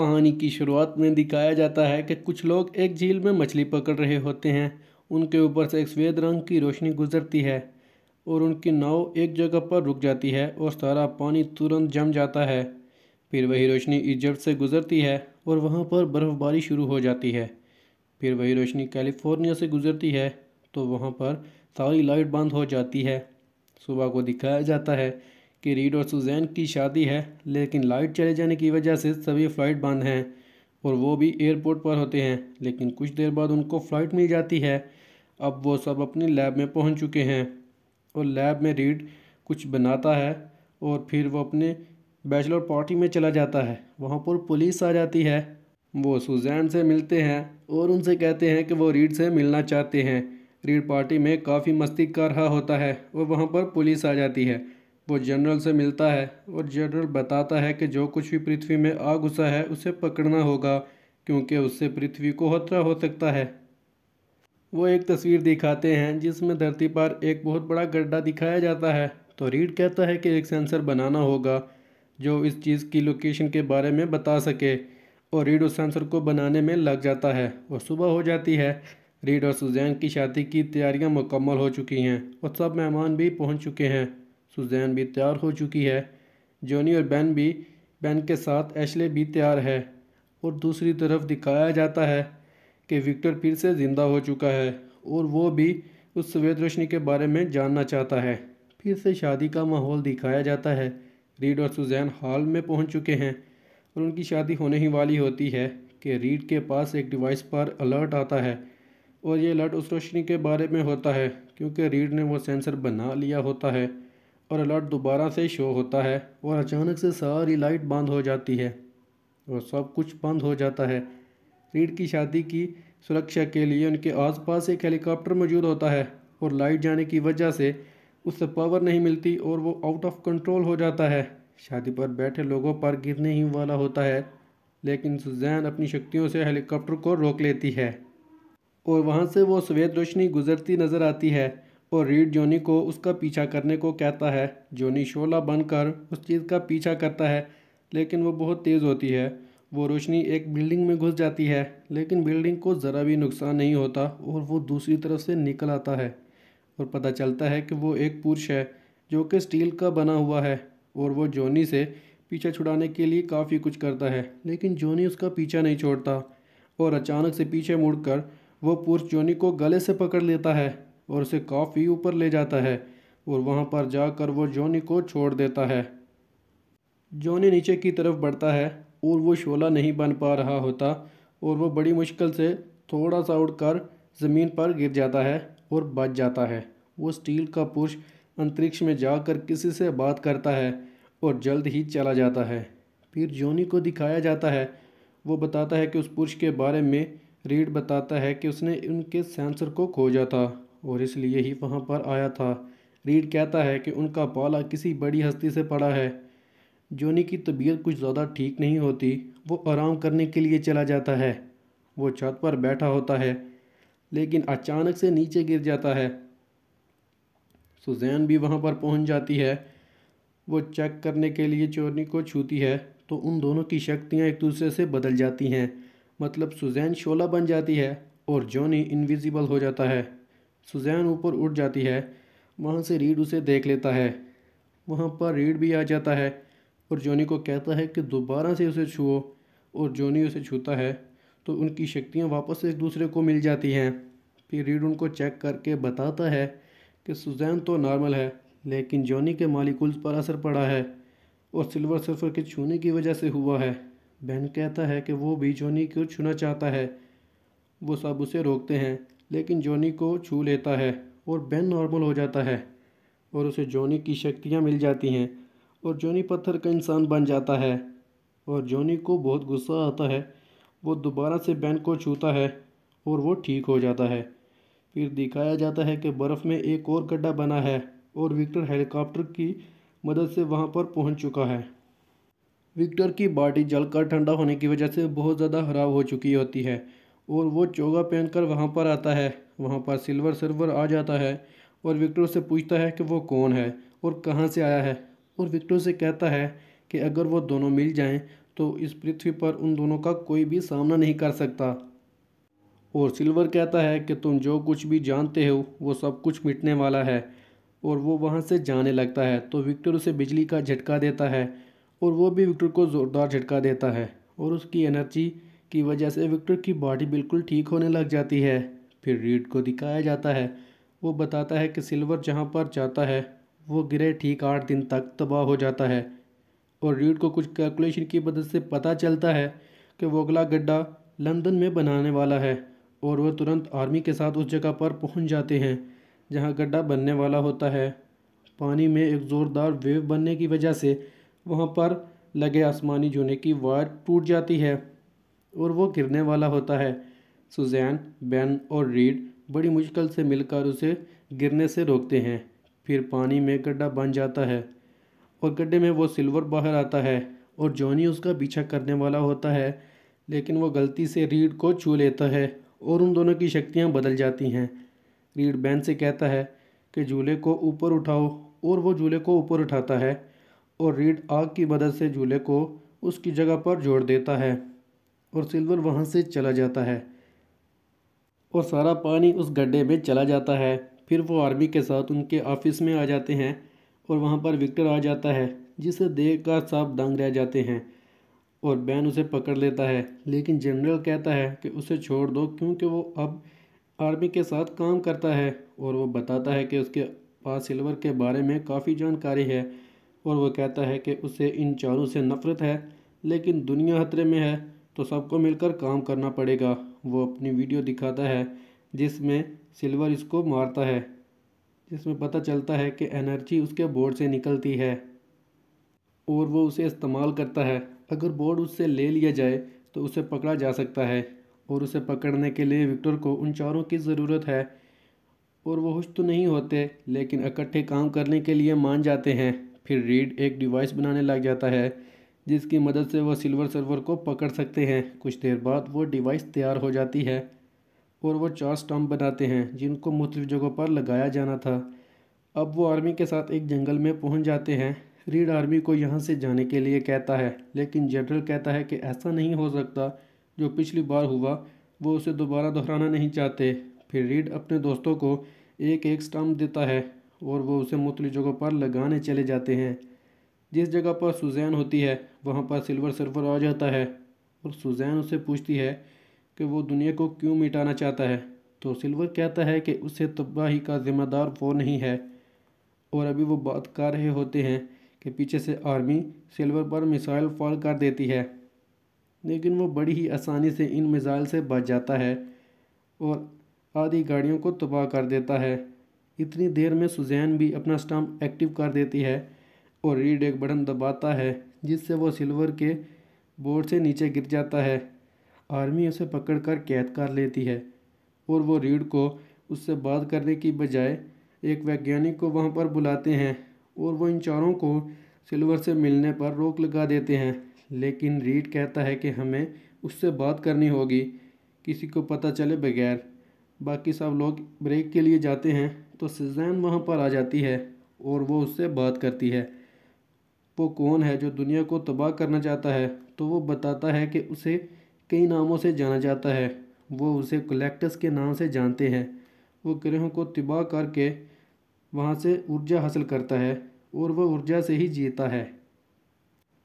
कहानी की शुरुआत में दिखाया जाता है कि कुछ लोग एक झील में मछली पकड़ रहे होते हैं उनके ऊपर से एक सफ़ेद रंग की रोशनी गुजरती है और उनकी नाव एक जगह पर रुक जाती है और सारा पानी तुरंत जम जाता है फिर वही रोशनी इजिप्ट से गुजरती है और वहाँ पर बर्फ़बारी शुरू हो जाती है फिर वही रोशनी कैलिफोर्निया से गुजरती है तो वहाँ पर सारी लाइट बंद हो जाती है सुबह को दिखाया जाता है कि रीड और सुजैन की शादी है लेकिन लाइट चले जाने की वजह से सभी फ़्लाइट बंद हैं और वो भी एयरपोर्ट पर होते हैं लेकिन कुछ देर बाद उनको फ़्लाइट मिल जाती है अब वो सब अपनी लैब में पहुंच चुके हैं और लैब में रीड कुछ बनाता है और फिर वो अपने बैचलर पार्टी में चला जाता है वहाँ पर पुलिस आ जाती है वो सुजैन से मिलते हैं और उनसे कहते हैं कि वो रीड से मिलना चाहते हैं रीड पार्टी में काफ़ी मस्ती कर रहा होता है और वहाँ पर पुलिस आ जाती है वो जनरल से मिलता है और जनरल बताता है कि जो कुछ भी पृथ्वी में आ घुसा है उसे पकड़ना होगा क्योंकि उससे पृथ्वी को खतरा हो सकता है वो एक तस्वीर दिखाते हैं जिसमें धरती पर एक बहुत बड़ा गड्ढा दिखाया जाता है तो रीड कहता है कि एक सेंसर बनाना होगा जो इस चीज़ की लोकेशन के बारे में बता सके और रीड उस सेंसर को बनाने में लग जाता है और सुबह हो जाती है रीड और सुजैन की शादी की तैयारियां मुकम्मल हो चुकी हैं और सब मेहमान भी पहुंच चुके हैं सुजैन भी तैयार हो चुकी है जॉनी और बैन भी बैन के साथ एशले भी तैयार है और दूसरी तरफ दिखाया जाता है कि विक्टर फिर से ज़िंदा हो चुका है और वो भी उस सवेद रोशनी के बारे में जानना चाहता है फिर से शादी का माहौल दिखाया जाता है रीड और सुजैन हॉल में पहुंच चुके हैं और उनकी शादी होने ही वाली होती है कि रीड के पास एक डिवाइस पर अलर्ट आता है और ये अलर्ट उस रोशनी के बारे में होता है क्योंकि रीड ने वो सेंसर बना लिया होता है और अलर्ट दोबारा से शो होता है और अचानक से सारी लाइट बंद हो जाती है और सब कुछ बंद हो जाता है रीड की शादी की सुरक्षा के लिए उनके आसपास एक हेलीकॉप्टर मौजूद होता है और लाइट जाने की वजह से उससे पावर नहीं मिलती और वो आउट ऑफ कंट्रोल हो जाता है शादी पर बैठे लोगों पर गिरने ही वाला होता है लेकिन सुजैन अपनी शक्तियों से हेलीकॉप्टर को रोक लेती है और वहाँ से वो सफेद रोशनी गुजरती नज़र आती है और रीड जोनी को उसका पीछा करने को कहता है जोनी शोला बनकर उस चीज़ का पीछा करता है लेकिन वो बहुत तेज़ होती है वो रोशनी एक बिल्डिंग में घुस जाती है लेकिन बिल्डिंग को ज़रा भी नुकसान नहीं होता और वो दूसरी तरफ से निकल आता है और पता चलता है कि वो एक पुरुष है जो कि स्टील का बना हुआ है और वो जोनी से पीछा छुड़ाने के लिए काफ़ी कुछ करता है लेकिन जोनी उसका पीछा नहीं छोड़ता और अचानक से पीछे मुड़कर वो पुरुष जोनी को गले से पकड़ लेता है और उसे काफ़ी ऊपर ले जाता है और वहाँ पर जाकर वो जॉनी को छोड़ देता है जॉनी नीचे की तरफ बढ़ता है और वो शोला नहीं बन पा रहा होता और वो बड़ी मुश्किल से थोड़ा सा उड़कर ज़मीन पर गिर जाता है और बच जाता है वो स्टील का पुरुष अंतरिक्ष में जाकर किसी से बात करता है और जल्द ही चला जाता है फिर जोनी को दिखाया जाता है वो बताता है कि उस पुरुष के बारे में रीड बताता है कि उसने उनके सेंसर को खोजा था और इसलिए ही वहाँ पर आया था रीड कहता है कि उनका पाला किसी बड़ी हस्ती से पड़ा है जोनी की तबीयत कुछ ज़्यादा ठीक नहीं होती वो आराम करने के लिए चला जाता है वो छत पर बैठा होता है लेकिन अचानक से नीचे गिर जाता है सुजैन भी वहाँ पर पहुँच जाती है वो चेक करने के लिए चोरनी को छूती है तो उन दोनों की शक्तियाँ एक दूसरे से बदल जाती हैं मतलब सुजैन शोला बन जाती है और जोनी इनविजिबल हो जाता है सुजैन ऊपर उठ जाती है वहाँ से रीड उसे देख लेता है वहाँ पर रीड भी आ जाता है और जोनी को कहता है कि दोबारा से उसे छुओ और जोनी उसे छूता है तो उनकी शक्तियाँ वापस एक दूसरे को मिल जाती हैं फिर रीड उनको चेक करके बताता है कि सुजैन तो नॉर्मल है लेकिन जॉनी के मालिकुल्स पर असर पड़ा है और सिल्वर सर्फर के छूने की वजह से हुआ है बहन कहता है कि वो भी जॉनी को छूना चाहता है वो सब उसे रोकते हैं लेकिन जॉनी को छू लेता है और बेन नॉर्मल हो जाता है और उसे जॉनी की शक्तियाँ मिल जाती हैं और जॉनी पत्थर का इंसान बन जाता है और जॉनी को बहुत गुस्सा आता है वो दोबारा से बैन को छूता है और वो ठीक हो जाता है फिर दिखाया जाता है कि बर्फ़ में एक और गड्ढा बना है और विक्टर हेलीकॉप्टर की मदद से वहाँ पर पहुँच चुका है विक्टर की बॉडी जलकर ठंडा होने की वजह से बहुत ज़्यादा खराब हो चुकी होती है और वो चोगा पहन कर वहाँ पर आता है वहाँ पर सिल्वर सर्वर आ जाता है और विक्टर से पूछता है कि वो कौन है और कहाँ से आया है और विक्टर से कहता है कि अगर वो दोनों मिल जाएं तो इस पृथ्वी पर उन दोनों का कोई भी सामना नहीं कर सकता और सिल्वर कहता है कि तुम जो कुछ भी जानते हो वो सब कुछ मिटने वाला है और वो वहाँ से जाने लगता है तो विक्टर उसे बिजली का झटका देता है और वो भी विक्टर को ज़ोरदार झटका देता है और उसकी एनर्जी की वजह से विक्टर की बॉडी बिल्कुल ठीक होने लग जाती है फिर रीड को दिखाया जाता है वो बताता है कि सिल्वर जहाँ पर जाता है वो गिरे ठीक आठ दिन तक तबाह हो जाता है और रीड को कुछ कैलकुलेशन की मदद से पता चलता है कि वो अगला गड्ढा लंदन में बनाने वाला है और वह तुरंत आर्मी के साथ उस जगह पर पहुंच जाते हैं जहां गड्ढा बनने वाला होता है पानी में एक ज़ोरदार वेव बनने की वजह से वहां पर लगे आसमानी जूने की वायर टूट जाती है और वो गिरने वाला होता है सुजैन बेन और रीड बड़ी मुश्किल से मिलकर उसे गिरने से रोकते हैं फिर पानी में गड्ढा बन जाता है और गड्ढे में वो सिल्वर बाहर आता है और जॉनी उसका पीछा करने वाला होता है लेकिन वो गलती से रीड को छू लेता है और उन दोनों की शक्तियाँ बदल जाती हैं रीड बैन से कहता है कि झूले को ऊपर उठाओ और वो झूले को ऊपर उठाता है और रीड आग की मदद से झूले को उसकी जगह पर जोड़ देता है और सिल्वर वहाँ से चला जाता है और सारा पानी उस गड्ढे में चला जाता है फिर वो आर्मी के साथ उनके ऑफिस में आ जाते हैं और वहाँ पर विक्टर आ जाता है जिसे देख कर साहब दंग रह जाते हैं और बैन उसे पकड़ लेता है लेकिन जनरल कहता है कि उसे छोड़ दो क्योंकि वो अब आर्मी के साथ काम करता है और वो बताता है कि उसके पास सिल्वर के बारे में काफ़ी जानकारी है और वो कहता है कि उसे इन चारों से नफ़रत है लेकिन दुनिया खतरे में है तो सबको मिलकर काम करना पड़ेगा वो अपनी वीडियो दिखाता है जिसमें सिल्वर इसको मारता है जिसमें पता चलता है कि एनर्जी उसके बोर्ड से निकलती है और वो उसे इस्तेमाल करता है अगर बोर्ड उससे ले लिया जाए तो उसे पकड़ा जा सकता है और उसे पकड़ने के लिए विक्टर को उन चारों की ज़रूरत है और वो खुश तो नहीं होते लेकिन इकट्ठे काम करने के लिए मान जाते हैं फिर रीड एक डिवाइस बनाने लग जाता है जिसकी मदद से वह सिल्वर सर्वर को पकड़ सकते हैं कुछ देर बाद वो डिवाइस तैयार हो जाती है और वो चार स्टम्प बनाते हैं जिनको मुख्तु जगहों पर लगाया जाना था अब वो आर्मी के साथ एक जंगल में पहुंच जाते हैं रीड आर्मी को यहाँ से जाने के लिए कहता है लेकिन जनरल कहता है कि ऐसा नहीं हो सकता जो पिछली बार हुआ वो उसे दोबारा दोहराना नहीं चाहते फिर रीड अपने दोस्तों को एक एक स्टम्प देता है और वो उसे मुख्तु जगहों पर लगाने चले जाते हैं जिस जगह पर सुजैन होती है वहाँ पर सिल्वर सर्फर आ जाता है और सुजैन उसे पूछती है कि वो दुनिया को क्यों मिटाना चाहता है तो सिल्वर कहता है कि उससे तबाही का ज़िम्मेदार वो नहीं है और अभी वो बात कर रहे होते हैं कि पीछे से आर्मी सिल्वर पर मिसाइल फॉल कर देती है लेकिन वो बड़ी ही आसानी से इन मिसाइल से बच जाता है और आधी गाड़ियों को तबाह कर देता है इतनी देर में सुजैन भी अपना स्टम्प एक्टिव कर देती है और रीड एक बटन दबाता है जिससे वो सिल्वर के बोर्ड से नीचे गिर जाता है आर्मी उसे पकड़ कर कैद कर लेती है और वो रीड को उससे बात करने की बजाय एक वैज्ञानिक को वहाँ पर बुलाते हैं और वो इन चारों को सिल्वर से मिलने पर रोक लगा देते हैं लेकिन रीड कहता है कि हमें उससे बात करनी होगी किसी को पता चले बगैर बाकी सब लोग ब्रेक के लिए जाते हैं तो सिजैन वहाँ पर आ जाती है और वो उससे बात करती है वो कौन है जो दुनिया को तबाह करना चाहता है तो वो बताता है कि उसे कई नामों से जाना जाता है वो उसे कलेक्टस के नाम से जानते हैं वो ग्रहों को तबाह करके वहाँ से ऊर्जा हासिल करता है और वह ऊर्जा से ही जीता है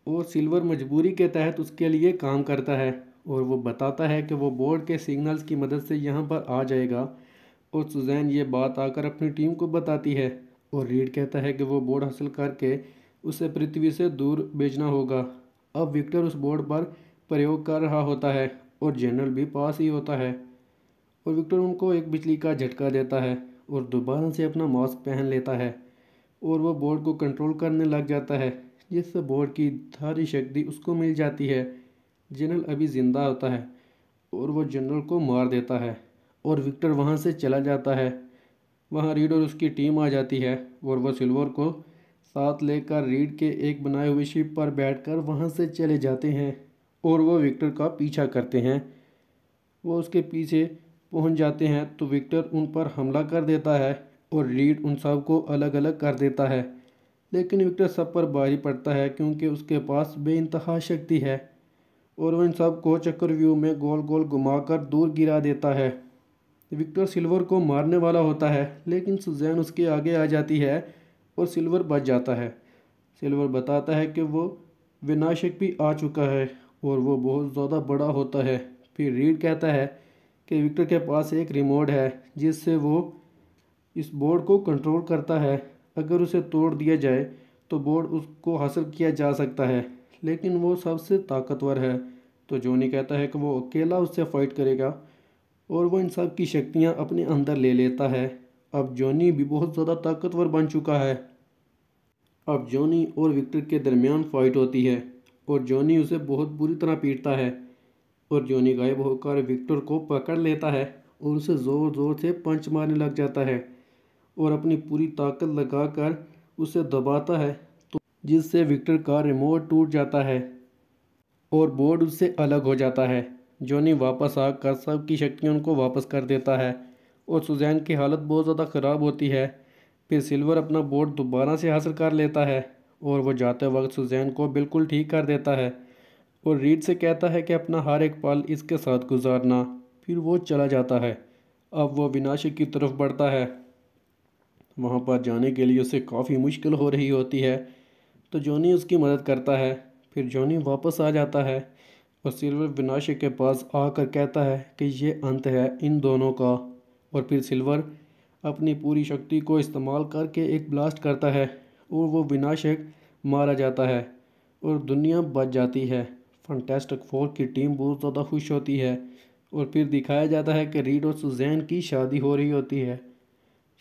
और सिल्वर मजबूरी के तहत उसके लिए काम करता है और वो बताता है कि वो बोर्ड के सिग्नल्स की मदद से यहाँ पर आ जाएगा और सुजैन ये बात आकर अपनी टीम को बताती है और रीड कहता है कि वो बोर्ड हासिल करके उसे पृथ्वी से दूर भेजना होगा अब विक्टर उस बोर्ड पर प्रयोग कर रहा होता है और जनरल भी पास ही होता है और विक्टर उनको एक बिजली का झटका देता है और दोबारा से अपना मास्क पहन लेता है और वह बोर्ड को कंट्रोल करने लग जाता है जिससे बोर्ड की सारी शक्ति उसको मिल जाती है जनरल अभी ज़िंदा होता है और वह जनरल को मार देता है और विक्टर वहाँ से चला जाता है वहाँ रीड और उसकी टीम आ जाती है और वह सिल्वर को साथ लेकर रीड के एक बनाए हुए शिप पर बैठकर वहाँ से चले जाते हैं और वो विक्टर का पीछा करते हैं वो उसके पीछे पहुँच जाते हैं तो विक्टर उन पर हमला कर देता है और रीड उन सब को अलग अलग कर देता है लेकिन विक्टर सब पर भारी पड़ता है क्योंकि उसके पास बेानतहा शक्ति है और वह इन सब को चक्रव्यूह में गोल गोल घुमाकर दूर गिरा देता है विक्टर सिल्वर को मारने वाला होता है लेकिन सुजैन उसके आगे आ जाती है और सिल्वर बच जाता है सिल्वर बताता है कि वो विनाशक भी आ चुका है और वो बहुत ज़्यादा बड़ा होता है फिर रीड कहता है कि विक्टर के पास एक रिमोट है जिससे वो इस बोर्ड को कंट्रोल करता है अगर उसे तोड़ दिया जाए तो बोर्ड उसको हासिल किया जा सकता है लेकिन वो सबसे ताकतवर है तो जोनी कहता है कि वो अकेला उससे फ़ाइट करेगा और वो इन सब की शक्तियाँ अपने अंदर ले लेता है अब जॉनी भी बहुत ज़्यादा ताकतवर बन चुका है अब जॉनी और विक्टर के दरमियान फ़ाइट होती है और जॉनी उसे बहुत बुरी तरह पीटता है और जॉनी गायब होकर विक्टर को पकड़ लेता है और उसे ज़ोर ज़ोर से पंच मारने लग जाता है और अपनी पूरी ताकत लगाकर उसे दबाता है तो जिससे विक्टर का रिमोट टूट जाता है और बोर्ड उससे अलग हो जाता है जॉनी वापस आकर सबकी शक्तियों को वापस कर देता है और सुजैन की हालत बहुत ज़्यादा ख़राब होती है फिर सिल्वर अपना बोर्ड दोबारा से हासिल कर लेता है और वह जाते वक्त सुजैन को बिल्कुल ठीक कर देता है और रीड से कहता है कि अपना हर एक पल इसके साथ गुजारना फिर वो चला जाता है अब वो विनाशक की तरफ बढ़ता है वहाँ पर जाने के लिए उसे काफ़ी मुश्किल हो रही होती है तो जॉनी उसकी मदद करता है फिर जॉनी वापस आ जाता है और सिल्वर विनाशक के पास आकर कहता है कि ये अंत है इन दोनों का और फिर सिल्वर अपनी पूरी शक्ति को इस्तेमाल करके एक ब्लास्ट करता है और वो विनाशक मारा जाता है और दुनिया बच जाती है फंटेस्टिक फोर की टीम बहुत ज़्यादा खुश होती है और फिर दिखाया जाता है कि रीड और सुजैन की शादी हो रही होती है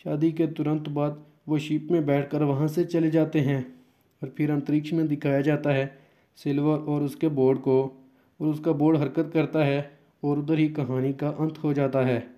शादी के तुरंत बाद वो शिप में बैठकर वहाँ से चले जाते हैं और फिर अंतरिक्ष में दिखाया जाता है सिल्वर और उसके बोर्ड को और उसका बोर्ड हरकत करता है और उधर ही कहानी का अंत हो जाता है